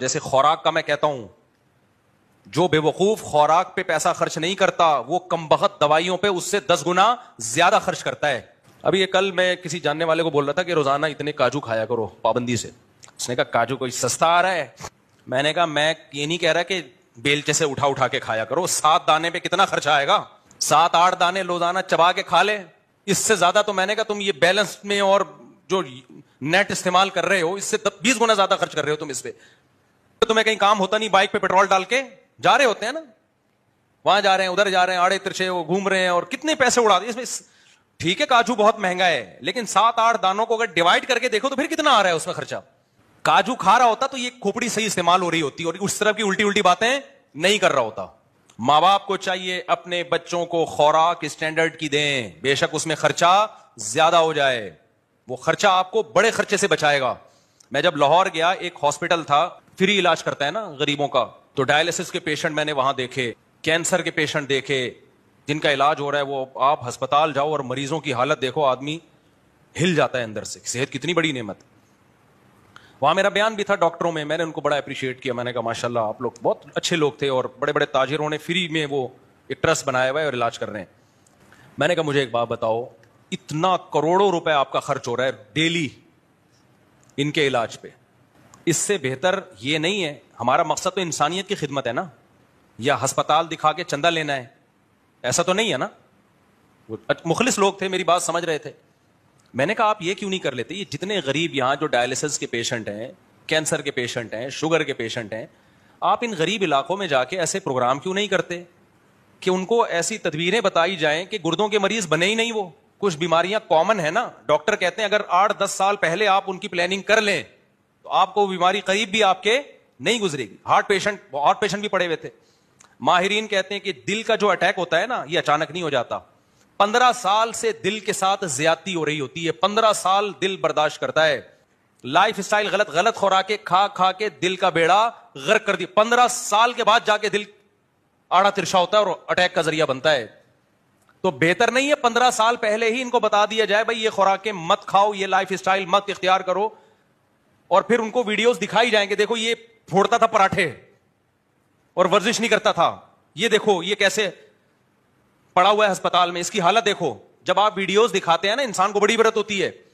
जैसे खुराक का मैं कहता हूं जो बेवकूफ खुराक पे पैसा खर्च नहीं करता वो कम बहुत दवाइयों पे उससे दस गुना ज्यादा खर्च करता है अभी ये कल मैं किसी जानने वाले को बोल रहा था कि रोजाना इतने काजू खाया करो पाबंदी से उसने कहा काजू कोई सस्ता आ रहा है मैंने कहा मैं ये नहीं कह रहा कि बेलचे से उठा उठा के खाया करो सात दाने पे कितना खर्च आएगा सात आठ दाने रोजाना चबा के खा ले इससे ज्यादा तो मैंने कहा तुम ये बैलेंस में और जो नेट इस्तेमाल कर रहे हो इससे बीस गुना ज्यादा खर्च कर रहे हो तुम इस पर तो कहीं काम होता नहीं बाइक पे पेट्रोल डाल के जा रहे होते हैं ना वहां जा रहे हैं उधर जा रहे हैं आड़े तिरछे वो घूम रहे हैं और कितने पैसे उड़ा दिए इसमें ठीक है काजू बहुत महंगा है लेकिन सात आठ दानों को अगर डिवाइड करके देखो तो फिर कितना आ रहा है उसमें खर्चा काजू खा रहा होता तो ये खोपड़ी सही इस्तेमाल हो रही होती और उस तरफ की उल्टी उल्टी बातें नहीं कर रहा होता माँ बाप को चाहिए अपने बच्चों को खुराक स्टैंडर्ड की दें बेशक उसमें खर्चा ज्यादा हो जाए वो खर्चा आपको बड़े खर्चे से बचाएगा मैं जब लाहौर गया एक हॉस्पिटल था फ्री इलाज करता है ना गरीबों का तो डायलिसिस के पेशेंट मैंने वहां देखे कैंसर के पेशेंट देखे जिनका इलाज हो रहा है वो आप अस्पताल जाओ और मरीजों की हालत देखो आदमी हिल जाता है अंदर से सेहत कितनी बड़ी नेमत वहां मेरा बयान भी था डॉक्टरों में मैंने उनको बड़ा अप्रिशिएट किया मैंने कहा माशाल्लाह आप लोग बहुत अच्छे लोग थे और बड़े बड़े ताजिरों ने फ्री में वो एक ट्रस्ट बनाया हुआ है और इलाज कर रहे हैं मैंने कहा मुझे एक बात बताओ इतना करोड़ों रुपए आपका खर्च हो रहा है डेली इनके इलाज पे इससे बेहतर ये नहीं है हमारा मकसद तो इंसानियत की खिदमत है ना या हस्पताल दिखा के चंदा लेना है ऐसा तो नहीं है ना मुखलिस लोग थे मेरी बात समझ रहे थे मैंने कहा आप ये क्यों नहीं कर लेते ये जितने गरीब यहाँ जो डायलिसिस के पेशेंट हैं कैंसर के पेशेंट हैं शुगर के पेशेंट हैं आप इन गरीब इलाकों में जाके ऐसे प्रोग्राम क्यों नहीं करते कि उनको ऐसी तदबीरें बताई जाएं कि गुर्दों के मरीज बने ही नहीं वो कुछ बीमारियां कॉमन है ना डॉक्टर कहते हैं अगर आठ दस साल पहले आप उनकी प्लानिंग कर लें तो आपको बीमारी करीब भी आपके नहीं गुजरेगी हार्ट पेशेंट और पेशेंट भी पड़े हुए थे माहरीन कहते हैं कि दिल का जो अटैक होता है ना ये अचानक नहीं हो जाता पंद्रह साल से दिल के साथ ज्यादा हो रही होती है पंद्रह साल दिल बर्दाश्त करता है लाइफ स्टाइल गलत गलत खुराके खा खा के दिल का बेड़ा गर्क कर दिया पंद्रह साल के बाद जाके दिल आड़ा तिरछा होता है और अटैक का जरिया बनता है तो बेहतर नहीं है पंद्रह साल पहले ही इनको बता दिया जाए भाई ये खुराकें मत खाओ ये लाइफ स्टाइल मत इख्तियार करो और फिर उनको वीडियोस दिखाई जाएंगे देखो ये फोड़ता था पराठे और वर्जिश नहीं करता था ये देखो ये कैसे पड़ा हुआ है अस्पताल में इसकी हालत देखो जब आप वीडियोस दिखाते हैं ना इंसान को बड़ी बरत होती है